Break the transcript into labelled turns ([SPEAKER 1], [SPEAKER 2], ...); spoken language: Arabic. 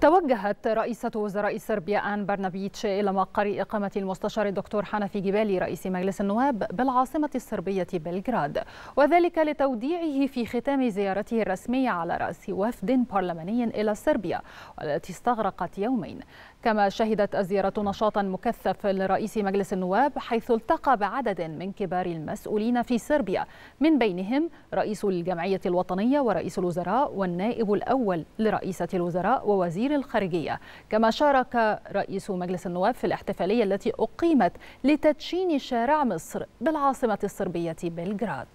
[SPEAKER 1] توجهت رئيسة وزراء صربيا آن برنابيتش إلى مقر إقامة المستشار الدكتور حنفي جبالي رئيس مجلس النواب بالعاصمة الصربية بلغراد وذلك لتوديعه في ختام زيارته الرسمية على رأس وفد برلماني إلى صربيا والتي استغرقت يومين كما شهدت الزيارة نشاطا مكثف لرئيس مجلس النواب حيث التقى بعدد من كبار المسؤولين في صربيا من بينهم رئيس الجمعية الوطنية ورئيس الوزراء والنائب الأول لرئيسة الوزراء ووزير وزير الخارجية كما شارك رئيس مجلس النواب في الاحتفالية التي أقيمت لتدشين شارع مصر بالعاصمة الصربية بلغراد